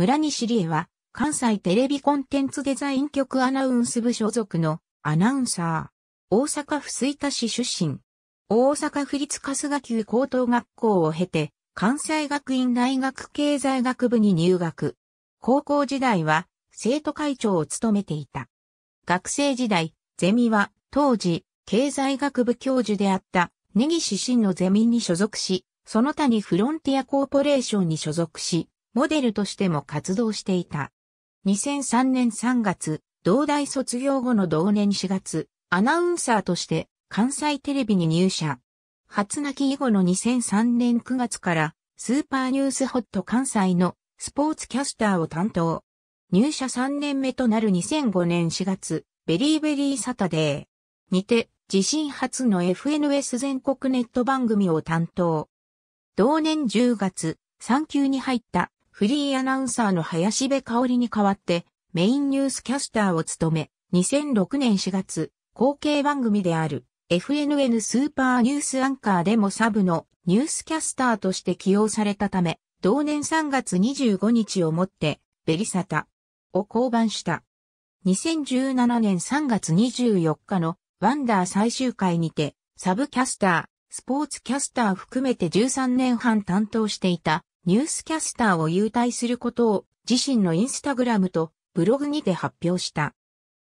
村西理恵は、関西テレビコンテンツデザイン局アナウンス部所属のアナウンサー。大阪府吹田市出身。大阪府立春日級高等学校を経て、関西学院大学経済学部に入学。高校時代は生徒会長を務めていた。学生時代、ゼミは当時経済学部教授であった根岸真のゼミに所属し、その他にフロンティアコーポレーションに所属し、モデルとしても活動していた。2003年3月、同大卒業後の同年4月、アナウンサーとして関西テレビに入社。初泣き以後の2003年9月からスーパーニュースホット関西のスポーツキャスターを担当。入社3年目となる2005年4月、ベリーベリーサタデーにて自身初の FNS 全国ネット番組を担当。同年10月、産休に入ったフリーアナウンサーの林部香織に代わってメインニュースキャスターを務め、2006年4月、後継番組である FNN スーパーニュースアンカーでもサブのニュースキャスターとして起用されたため、同年3月25日をもってベリサタを降板した。2017年3月24日のワンダー最終回にて、サブキャスター、スポーツキャスター含めて13年半担当していたニュースキャスターを優待することを自身のインスタグラムとブログにて発表した。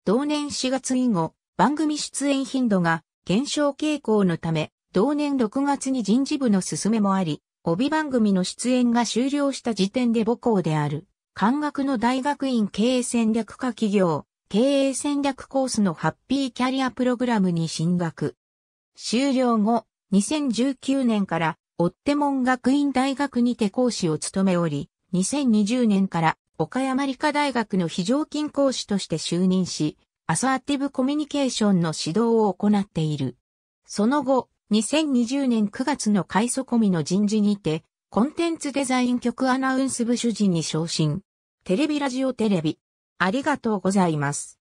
同年4月以後、番組出演頻度が減少傾向のため、同年6月に人事部の勧めもあり、帯番組の出演が終了した時点で母校である、漢学の大学院経営戦略科企業、経営戦略コースのハッピーキャリアプログラムに進学。終了後、2019年から追手門学院大学にて講師を務めおり、2020年から岡山理科大学の非常勤講師として就任し、アサーティブコミュニケーションの指導を行っている。その後、2020年9月の開祖込みの人事にて、コンテンツデザイン局アナウンス部主人に昇進。テレビラジオテレビ。ありがとうございます。